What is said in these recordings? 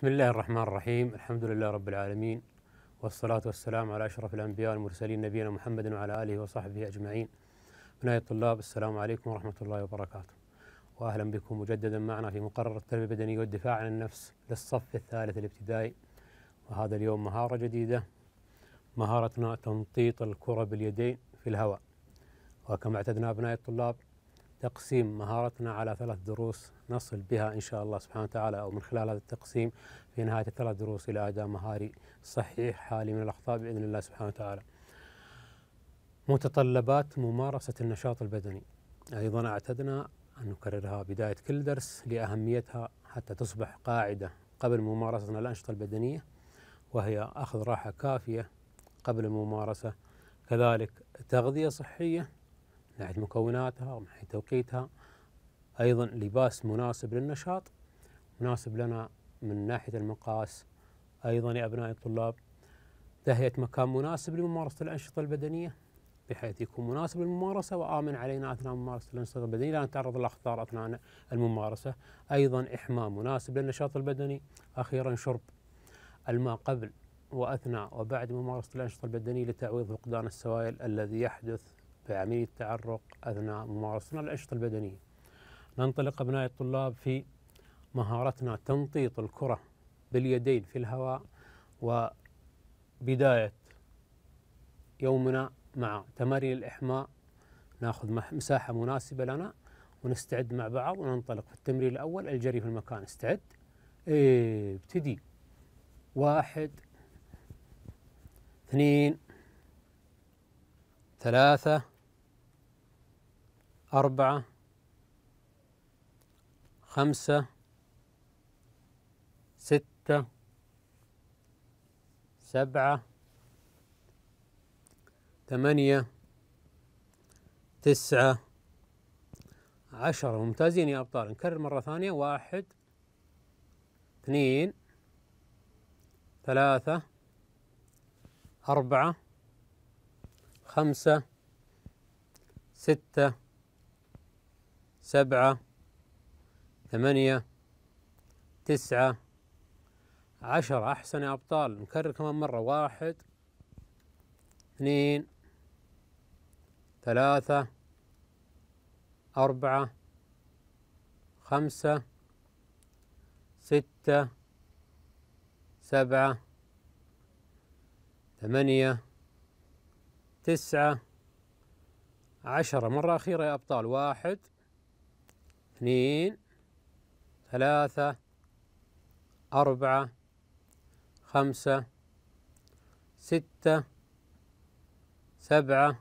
بسم الله الرحمن الرحيم الحمد لله رب العالمين والصلاة والسلام على أشرف الأنبياء والمرسلين نبينا محمد وعلى آله وصحبه أجمعين أبنائي الطلاب السلام عليكم ورحمة الله وبركاته وأهلا بكم مجددا معنا في مقرر التربية البدنية والدفاع عن النفس للصف الثالث الابتدائي وهذا اليوم مهارة جديدة مهارتنا تنطيط الكرة باليدين في الهواء وكما اعتدنا أبنائي الطلاب تقسيم مهارتنا على ثلاث دروس نصل بها إن شاء الله سبحانه وتعالى أو من خلال هذا التقسيم في نهاية الثلاث دروس إلى أداء مهاري صحيح حالي من الأخطاء بإذن الله سبحانه وتعالى متطلبات ممارسة النشاط البدني أيضا اعتدنا أن نكررها بداية كل درس لأهميتها حتى تصبح قاعدة قبل ممارستنا الأنشطة البدنية وهي أخذ راحة كافية قبل الممارسة كذلك تغذية صحية من ناحيه مكوناتها ومن ناحيه توقيتها ايضا لباس مناسب للنشاط مناسب لنا من ناحيه المقاس ايضا يا ابنائي الطلاب تهيئه مكان مناسب لممارسه الانشطه البدنيه بحيث يكون مناسب للممارسة وآمن علينا أثناء ممارسة الأنشطة البدنية لا نتعرض للأخطار أثناء الممارسة أيضا إحماء مناسب للنشاط البدني أخيرا شرب الماء قبل وأثناء وبعد ممارسة الأنشطة البدنية لتعويض فقدان السوائل الذي يحدث بعملية التعرق أثناء ممارستنا للأنشطة البدنية ننطلق أبناء الطلاب في مهارتنا تنطيط الكرة باليدين في الهواء وبداية يومنا مع تمارين الإحماء ناخذ مساحة مناسبة لنا ونستعد مع بعض وننطلق في التمرين الأول الجري في المكان استعد إيه، ابتدي واحد اثنين ثلاثة أربعة خمسة ستة سبعة ثمانية تسعة عشرة ممتازين يا أبطال نكرر مرة ثانية واحد اثنين ثلاثة أربعة خمسة ستة سبعة ثمانية تسعة عشرة أحسن يا أبطال نكرر كمان مرة واحد اثنين ثلاثة أربعة خمسة ستة سبعة ثمانية تسعة عشرة مرة أخيرة يا أبطال واحد اثنين ثلاثة أربعة خمسة ستة سبعة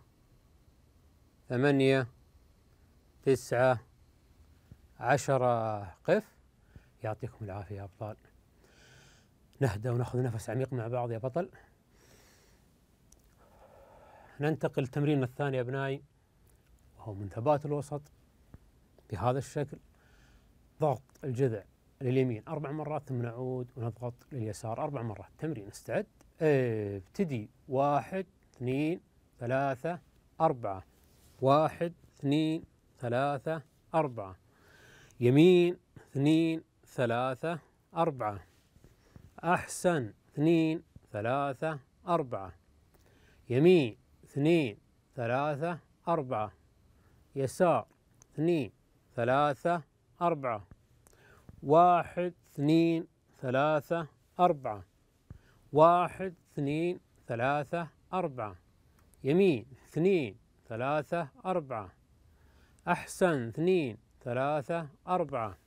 ثمانية تسعة عشرة قف يعطيكم العافية يا أبطال نهدى وناخذ نفس عميق مع بعض يا بطل ننتقل للتمرين الثاني أبنائي وهو من ثبات الوسط بهذا الشكل ضغط الجذع لليمين أربع مرات ثم نعود ونضغط لليسار أربع مرات تمرين استعد ابتدي واحد اثنين ثلاثة أربعة واحد اثنين ثلاثة أربعة يمين اثنين ثلاثة أربعة أحسن اثنين ثلاثة أربعة يمين اثنين ثلاثة أربعة يسار اثنين ثلاثة أربعة واحد اثنين ثلاثة أربعة واحد اثنين ثلاثة أربعة يمين اثنين ثلاثة أربعة أحسن اثنين ثلاثة أربعة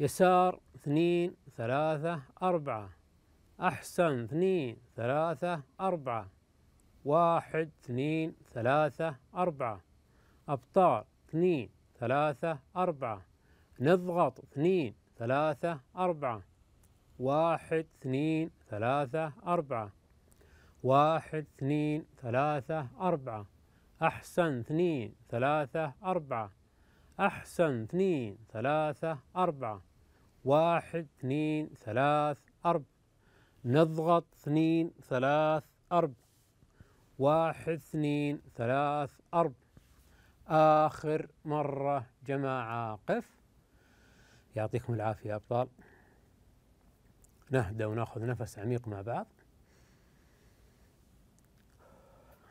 يسار اثنين ثلاثة أربعة أحسن اثنين ثلاثة أربعة واحد اثنين ثلاثة أربعة أبطال اثنين ثلاثة أربعة نضغط اثنين ثلاثة أربعة واحد اثنين ثلاثة أربعة واحد اثنين ثلاثة أربعة أحسن اثنين ثلاثة أربعة أحسن اثنين ثلاثة أربعة واحد اثنين ثلاث أربع نضغط اثنين ثلاث أربعة واحد اثنين ثلاث أرب آخر مرة جماعة قف يعطيكم العافية يا أبطال نهدى وناخذ نفس عميق مع بعض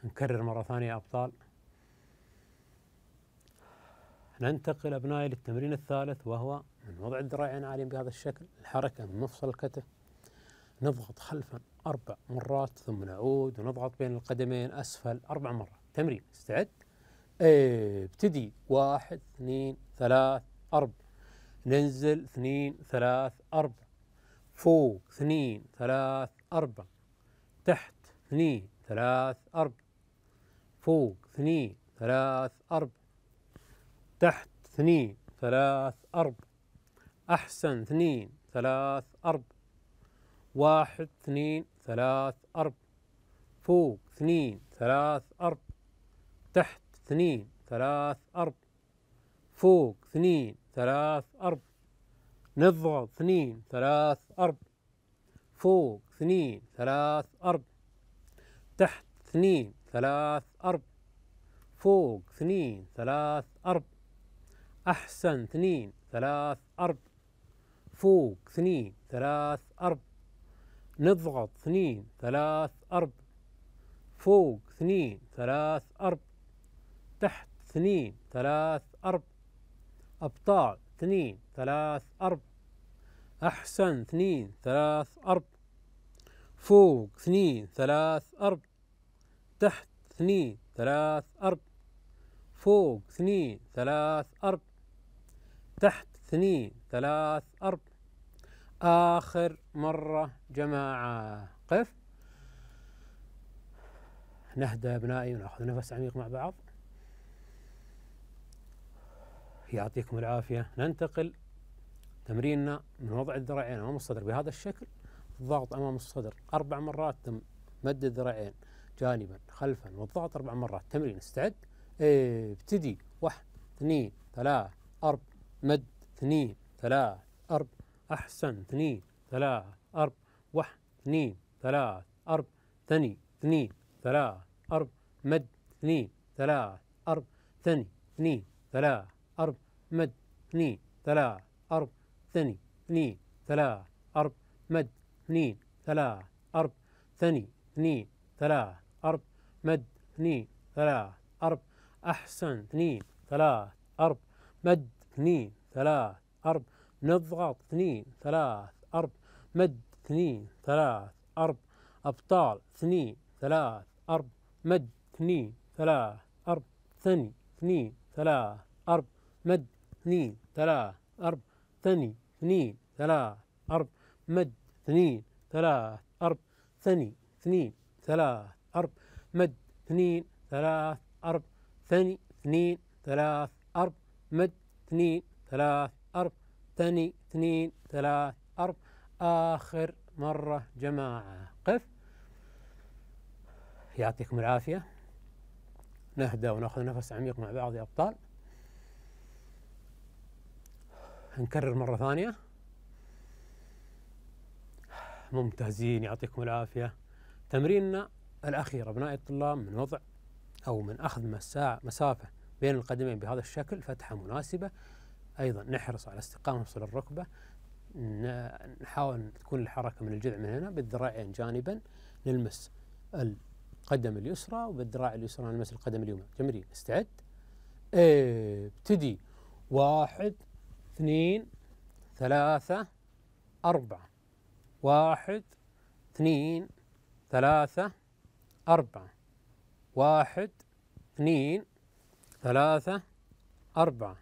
نكرر مرة ثانية يا أبطال ننتقل أبنائي للتمرين الثالث وهو من وضع الذراعين عاليا بهذا الشكل الحركة من مفصل الكتف نضغط خلفا أربع مرات ثم نعود ونضغط بين القدمين أسفل أربع مرات تمرين استعد إيه، ابتدي واحد اثنين ثلاث أربع ننزل اثنين ثلاث أربع فوق اثنين ثلاث أربع تحت اثنين ثلاث أربع فوق اثنين ثلاث أربع تحت اثنين ثلاث أربع أحسن اثنين ثلاث أربع واحد اثنين ثلاث أرب فوق اثنين ثلاث أرب تحت اثنين ثلاث أرب فوق اثنين ثلاث أرب نضغط اثنين ثلاث أرب فوق اثنين ثلاث أرب تحت اثنين ثلاث أرب فوق اثنين ثلاث أرب أحسن اثنين ثلاث أرب فوق اثنين ثلاث أرب نضغط اثنين ثلاث أرب فوق اثنين ثلاث أرب تحت اثنين ثلاث أرب أبطال اثنين ثلاث أرب أحسن اثنين ثلاث أرب فوق اثنين ثلاث أرب تحت اثنين ثلاث أرب فوق اثنين ثلاث أرب تحت اثنين ثلاث أرب آخر مرة جماعة قف نهدى أبنائي ونأخذ نفس عميق مع بعض يعطيكم العافية ننتقل تمريننا من وضع الذراعين أمام الصدر بهذا الشكل الضغط أمام الصدر أربع مرات تم مد الذراعين جانبا خلفا والضغط أربع مرات تمرين استعد ابتدي واحد اثنين ثلاث أرب مد اثنين ثلاث أرب أحسن اثنين ثلاث أرب واحد اثنين ثلاث أرب ثني اثنين ثلاث أرب مد اثنين ثلاث أرب ثني اثنين ثلاث أرب مد اثنين ثلاث أرب ثني اثنين ثلاث أرب مد اثنين ثلاث أرب ثني اثنين ثلاثة أرب مد اثنين ثلاثة أرب أحسن اثنين ثلاث أرب مد اثنين ثلاث أرب نضغط اثنين ثلاث أرب مد اثنين ثلاث أرب أبطال اثنين ثلاث أرب مد اثنين ثلاث أرب ثني اثنين ثلاث أرب مد اثنين ثلاث أرب ثني اثنين ثلاث أرب مد اثنين ثلاث أرب ثني اثنين ثلاث أرب مد اثنين ثلاث أرب ثني اثنين ثلاث أرب مد اثنين ثلاث ثاني اثنين ثلاث أربع آخر مرة جماعة قف يعطيكم العافية نهدى وناخذ نفس عميق مع بعض يا أبطال نكرر مرة ثانية ممتازين يعطيكم العافية تمريننا الأخير أبنائي الطلاب من وضع أو من أخذ مسافة بين القدمين بهذا الشكل فتحة مناسبة أيضا نحرص على استقامة مفصل الركبة نحاول تكون الحركة من الجذع من هنا بالذراعين جانبا نلمس القدم اليسرى وبالذراع اليسرى نلمس القدم اليمنى جميل استعد ابتدي واحد اثنين ثلاثة أربعة واحد اثنين ثلاثة أربعة واحد اثنين ثلاثة أربعة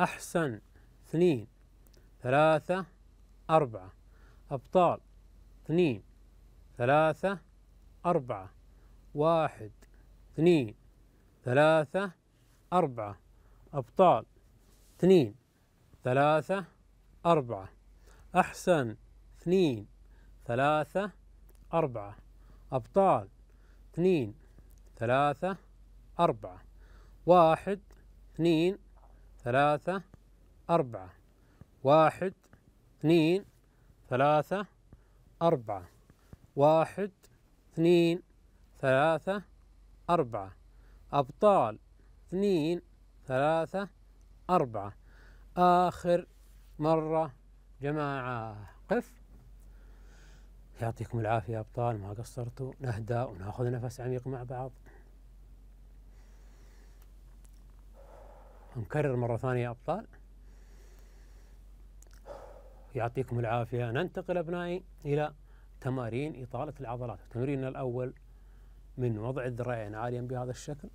أحسن اثنين ثلاثة أربعة أبطال اثنين ثلاثة أربعة واحد اثنين ثلاثة أربعة أبطال اثنين ثلاثة أربعة أحسن اثنين ثلاثة أربعة أبطال اثنين ثلاثة أربعة واحد اثنين ثلاثة أربعة واحد اثنين ثلاثة أربعة واحد اثنين ثلاثة أربعة أبطال اثنين ثلاثة أربعة آخر مرة جماعة قف يعطيكم العافية يا أبطال ما قصرتوا نهدى وناخذ نفس عميق مع بعض نكرر مرة ثانية يا أبطال يعطيكم العافية ننتقل أبنائي إلى تمارين إطالة العضلات تمريننا الأول من وضع الذراعين عاليا بهذا الشكل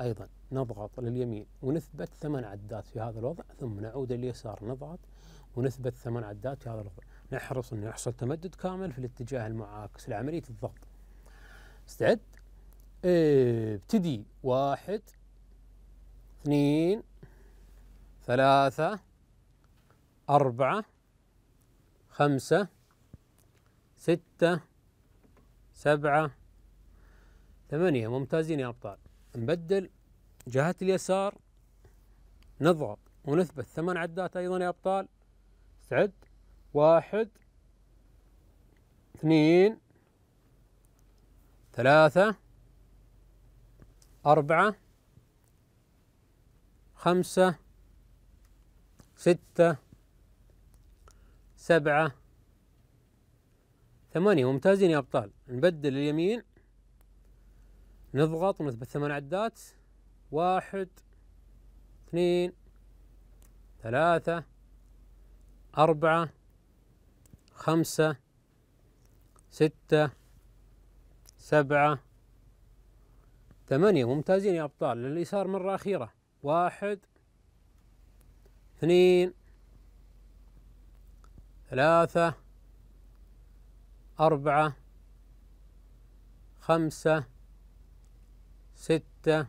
أيضا نضغط لليمين ونثبت ثمان عدات في هذا الوضع ثم نعود لليسار نضغط ونثبت ثمان عدات في هذا الوضع نحرص أن يحصل تمدد كامل في الاتجاه المعاكس لعملية الضغط استعد ابتدي واحد اثنين ثلاثة أربعة خمسة ستة سبعة ثمانية ممتازين يا أبطال نبدل جهة اليسار نضغط ونثبت ثمان عدات أيضا يا أبطال استعد واحد اثنين ثلاثة أربعة خمسة ستة سبعة ثمانية ممتازين يا أبطال نبدل اليمين نضغط ونثبت ثمان عدات واحد اثنين ثلاثة أربعة خمسة ستة سبعة ثمانية ممتازين يا أبطال لليسار مرة أخيرة واحد اثنين ثلاثة أربعة خمسة ستة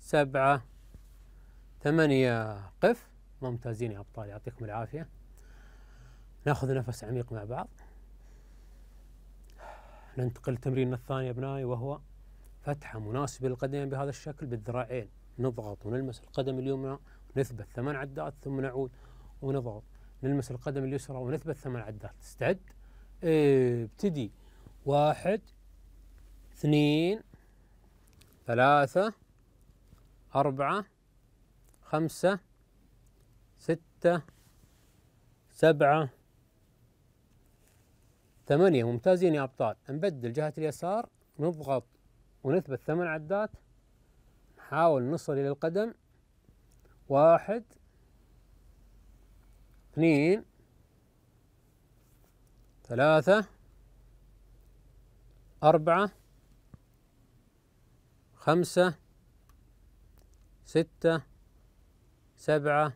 سبعة ثمانية قف ممتازين يا أبطال يعطيكم العافية ناخذ نفس عميق مع بعض ننتقل لتمريننا الثاني يا أبنائي وهو فتحة مناسبة للقدمين بهذا الشكل بالذراعين نضغط ونلمس القدم اليمنى ونثبت ثمان عدات ثم نعود ونضغط نلمس القدم اليسرى ونثبت ثمان عدات استعد إيه، ابتدي واحد اثنين ثلاثة أربعة خمسة ستة سبعة ثمانية ممتازين يا أبطال نبدل جهة اليسار نضغط ونثبت ثمان عدات حاول نصل إلى القدم واحد اثنين ثلاثة أربعة خمسة ستة سبعة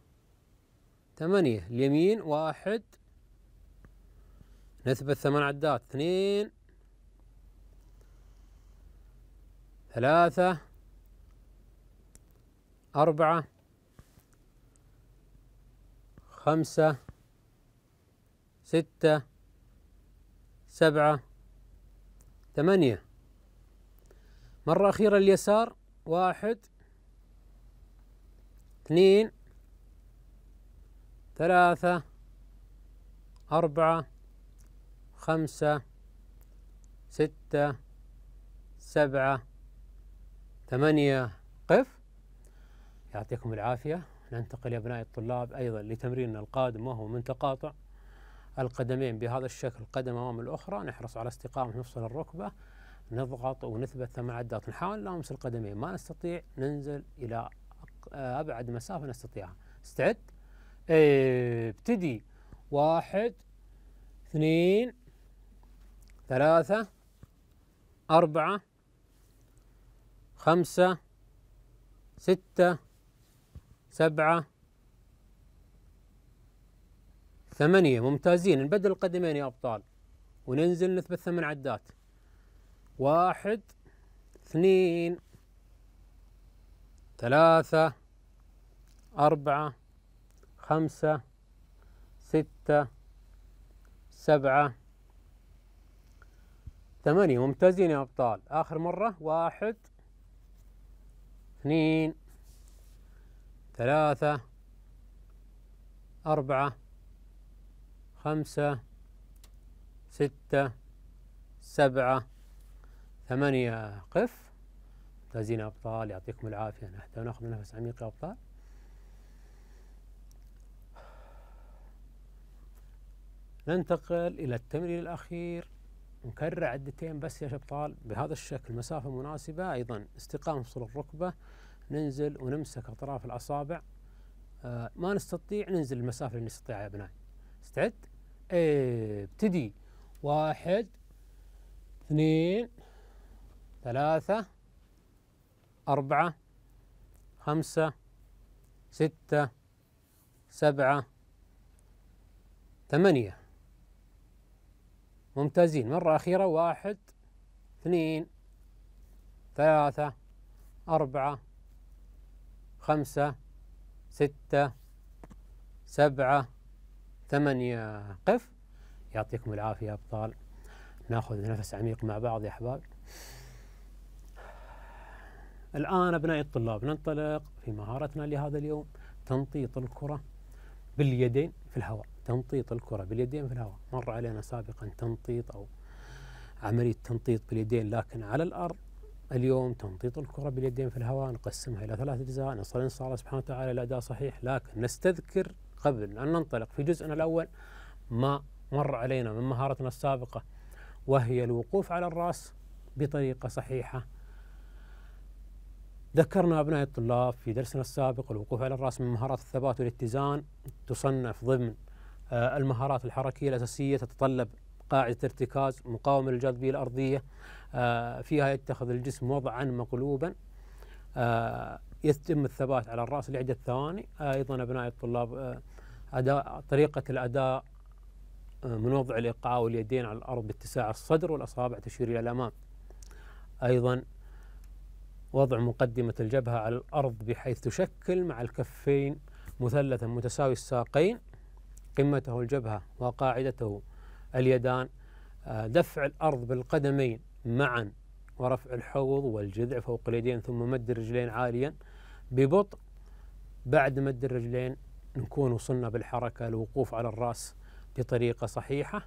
ثمانية اليمين واحد نثبت ثمان عدات اثنين ثلاثة أربعة خمسة ستة سبعة ثمانية مرة أخيرة اليسار واحد اثنين ثلاثة أربعة خمسة ستة سبعة ثمانية قف يعطيكم العافية ننتقل يا أبنائي الطلاب أيضا لتمريننا القادم وهو من تقاطع القدمين بهذا الشكل قدم أمام الأخرى نحرص على استقامة نفصل الركبة نضغط ونثبت ثم عدات نحاول نلامس القدمين ما نستطيع ننزل إلى أبعد مسافة نستطيعها استعد ابتدي واحد اثنين ثلاثة أربعة خمسة ستة سبعة ثمانية ممتازين نبدل القدمين يا أبطال وننزل نثبت ثمان عدات واحد اثنين ثلاثة أربعة خمسة ستة سبعة ثمانية ممتازين يا أبطال آخر مرة واحد اثنين ثلاثة أربعة خمسة ستة سبعة ثمانية قف ممتازين يا أبطال يعطيكم العافية نحتاج ناخذ نفس عميق يا أبطال ننتقل إلى التمرين الأخير نكرر عدتين بس يا أبطال بهذا الشكل مسافة مناسبة أيضا استقامة فصل الركبة ننزل ونمسك اطراف الاصابع آه ما نستطيع ننزل المسافه اللي نستطيعها يا ابنائي استعد إيه، ابتدي واحد اثنين ثلاثة أربعة خمسة ستة سبعة ثمانية ممتازين مرة أخيرة واحد اثنين ثلاثة أربعة خمسة ستة سبعة ثمانية قف يعطيكم العافية يا أبطال ناخذ نفس عميق مع بعض يا أحباب الآن أبنائي الطلاب ننطلق في مهارتنا لهذا اليوم تنطيط الكرة باليدين في الهواء تنطيط الكرة باليدين في الهواء مر علينا سابقا تنطيط أو عملية تنطيط باليدين لكن على الأرض اليوم تنطيط الكرة باليدين في الهواء نقسمها إلى ثلاث أجزاء نصل إن شاء الله سبحانه وتعالى الأداء صحيح لكن نستذكر قبل أن ننطلق في جزءنا الأول ما مر علينا من مهارتنا السابقة وهي الوقوف على الرأس بطريقة صحيحة ذكرنا أبناء الطلاب في درسنا السابق الوقوف على الرأس من مهارات الثبات والاتزان تصنف ضمن آه، المهارات الحركية الأساسية تتطلب قاعدة ارتكاز مقاومة للجاذبية الأرضية آه، فيها يتخذ الجسم وضعا مقلوبا آه، يتم الثبات على الرأس لعدة ثواني آه، أيضا أبناء الطلاب أداء طريقة الأداء من وضع الإيقاع واليدين على الأرض باتساع الصدر والأصابع تشير إلى الأمام أيضا وضع مقدمة الجبهة على الأرض بحيث تشكل مع الكفين مثلثا متساوي الساقين قمته الجبهة وقاعدته اليدان دفع الأرض بالقدمين معا ورفع الحوض والجذع فوق اليدين ثم مد الرجلين عاليا ببطء بعد مد الرجلين نكون وصلنا بالحركة الوقوف على الرأس بطريقة صحيحة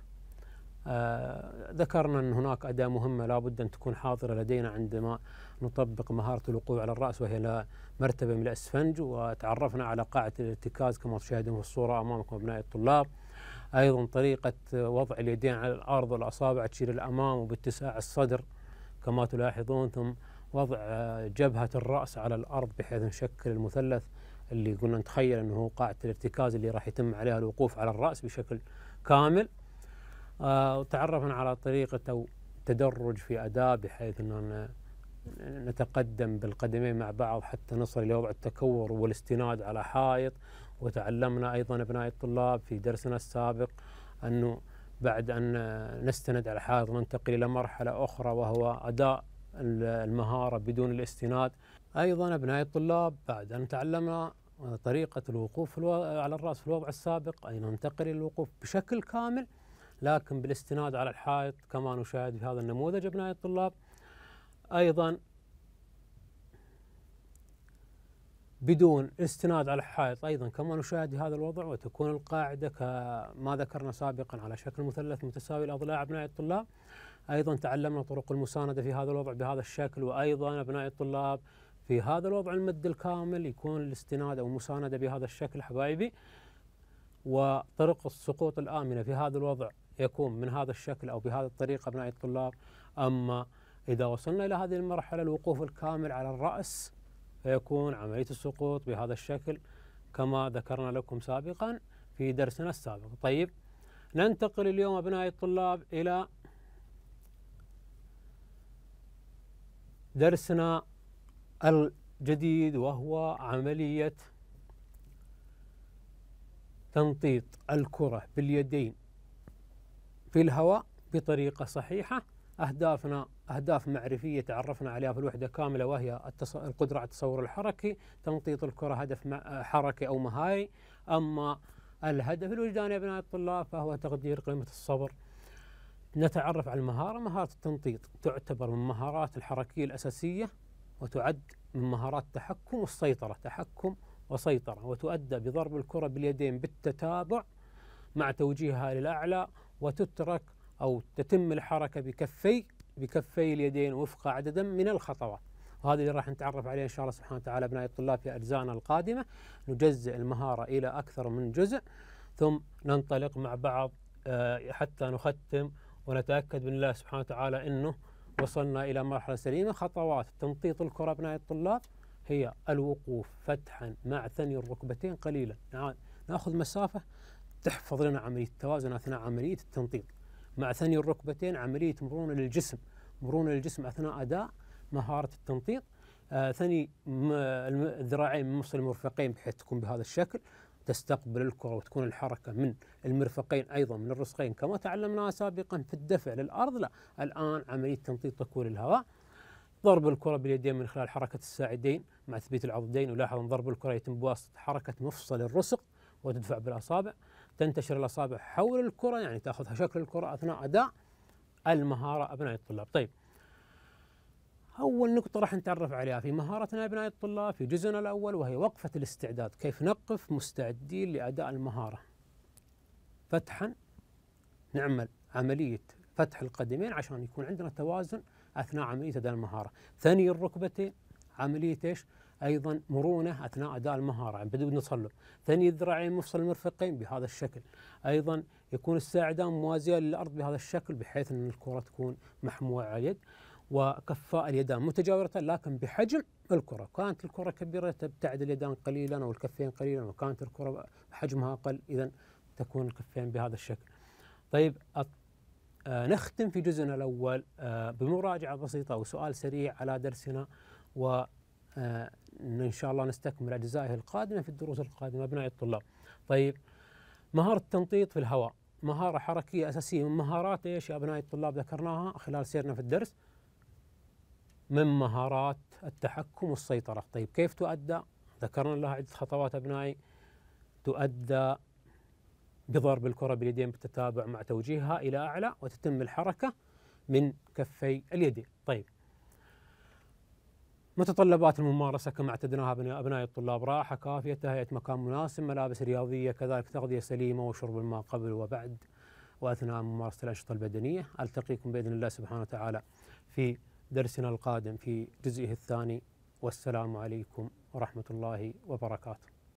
آه ذكرنا أن هناك أداة مهمة لابد أن تكون حاضرة لدينا عندما نطبق مهارة الوقوف على الرأس وهي مرتبة من الأسفنج وتعرفنا على قاعدة الارتكاز كما تشاهدون في الصورة أمامكم أبنائي الطلاب أيضا طريقة وضع اليدين على الأرض والأصابع تشير الأمام وباتساع الصدر كما تلاحظون ثم وضع جبهة الرأس على الأرض بحيث نشكل المثلث اللي قلنا نتخيل أنه هو قاعدة الارتكاز اللي راح يتم عليها الوقوف على الرأس بشكل كامل آه، وتعرفنا على طريقة أو تدرج في أداء بحيث أننا نتقدم بالقدمين مع بعض حتى نصل إلى وضع التكور والاستناد على حائط وتعلمنا أيضا أبناء الطلاب في درسنا السابق أنه بعد أن نستند على حائط ننتقل إلى مرحلة أخرى وهو أداء المهارة بدون الاستناد أيضا أبناء الطلاب بعد أن تعلمنا طريقة الوقوف على الرأس في الوضع السابق أي ننتقل إلى الوقوف بشكل كامل لكن بالاستناد على الحائط كما نشاهد في هذا النموذج أبناء الطلاب أيضا بدون استناد على الحائط ايضا كما نشاهد هذا الوضع وتكون القاعده كما ذكرنا سابقا على شكل مثلث متساوي الاضلاع ابناء الطلاب ايضا تعلمنا طرق المسانده في هذا الوضع بهذا الشكل وايضا ابناء الطلاب في هذا الوضع المد الكامل يكون الاستناد او المسانده بهذا الشكل حبايبي وطرق السقوط الامنه في هذا الوضع يكون من هذا الشكل او بهذه الطريقه ابناء الطلاب اما اذا وصلنا الى هذه المرحله الوقوف الكامل على الراس فيكون عملية السقوط بهذا الشكل كما ذكرنا لكم سابقا في درسنا السابق طيب ننتقل اليوم أبنائي الطلاب إلى درسنا الجديد وهو عملية تنطيط الكرة باليدين في الهواء بطريقة صحيحة أهدافنا أهداف معرفية تعرفنا عليها في الوحدة كاملة وهي التص... القدرة على التصور الحركي تمطيط الكرة هدف حركي أو مهاري أما الهدف الوجداني يا أبناء الطلاب فهو تقدير قيمة الصبر نتعرف على المهارة مهارة التنطيط تعتبر من المهارات الحركية الأساسية وتعد من مهارات التحكم والسيطرة تحكم وسيطرة وتؤدى بضرب الكرة باليدين بالتتابع مع توجيهها للأعلى وتترك أو تتم الحركة بكفي بكفي اليدين وفق عددا من الخطوات وهذا اللي راح نتعرف عليه ان شاء الله سبحانه وتعالى ابناء الطلاب في اجزائنا القادمه نجزئ المهاره الى اكثر من جزء ثم ننطلق مع بعض آه، حتى نختم ونتاكد من الله سبحانه وتعالى انه وصلنا الى مرحله سليمه خطوات تمطيط الكره ابناء الطلاب هي الوقوف فتحا مع ثني الركبتين قليلا ناخذ مسافه تحفظ لنا عمليه التوازن اثناء عمليه التنطيط مع ثني الركبتين عملية مرونة للجسم مرونة للجسم أثناء أداء مهارة التنطيط آه ثني الذراعين من مفصل المرفقين بحيث تكون بهذا الشكل تستقبل الكرة وتكون الحركة من المرفقين أيضا من الرسقين كما تعلمناها سابقا في الدفع للأرض لا الآن عملية تنطيط تكون للهواء ضرب الكرة باليدين من خلال حركة الساعدين مع تثبيت العضدين ولاحظ أن ضرب الكرة يتم بواسطة حركة مفصل الرسق وتدفع بالأصابع تنتشر الأصابع حول الكرة يعني تأخذها شكل الكرة أثناء أداء المهارة أبناء الطلاب طيب أول نقطة راح نتعرف عليها في مهارتنا أبناء الطلاب في جزءنا الأول وهي وقفة الاستعداد كيف نقف مستعدين لأداء المهارة فتحا نعمل عملية فتح القدمين عشان يكون عندنا توازن أثناء عملية أداء المهارة ثني الركبتين عملية إيش ايضا مرونه اثناء اداء المهاره يعني بدون تصلب، ثني الذراعين مفصل المرفقين بهذا الشكل، ايضا يكون الساعدان موازيه للارض بهذا الشكل بحيث ان الكره تكون محموله على اليد، وكفاء اليدان متجاوره لكن بحجم الكره، كانت الكره كبيره تبتعد اليدان قليلا او الكفين قليلا وكانت الكره حجمها اقل اذا تكون الكفين بهذا الشكل. طيب آه، نختم في جزءنا الاول آه، بمراجعه بسيطه وسؤال سريع على درسنا و أن آه، إن شاء الله نستكمل أجزائه القادمة في الدروس القادمة أبناء الطلاب طيب مهارة التنطيط في الهواء مهارة حركية أساسية من مهارات إيش يا أبناء الطلاب ذكرناها خلال سيرنا في الدرس من مهارات التحكم والسيطرة طيب كيف تؤدى ذكرنا لها عدة خطوات أبنائي تؤدى بضرب الكرة باليدين بالتتابع مع توجيهها إلى أعلى وتتم الحركة من كفي اليدين طيب متطلبات الممارسة كما اعتدناها أبناء الطلاب راحة كافية تهيئة مكان مناسب ملابس رياضية كذلك تغذية سليمة وشرب الماء قبل وبعد وأثناء ممارسة الأنشطة البدنية ألتقيكم بإذن الله سبحانه وتعالى في درسنا القادم في جزئه الثاني والسلام عليكم ورحمة الله وبركاته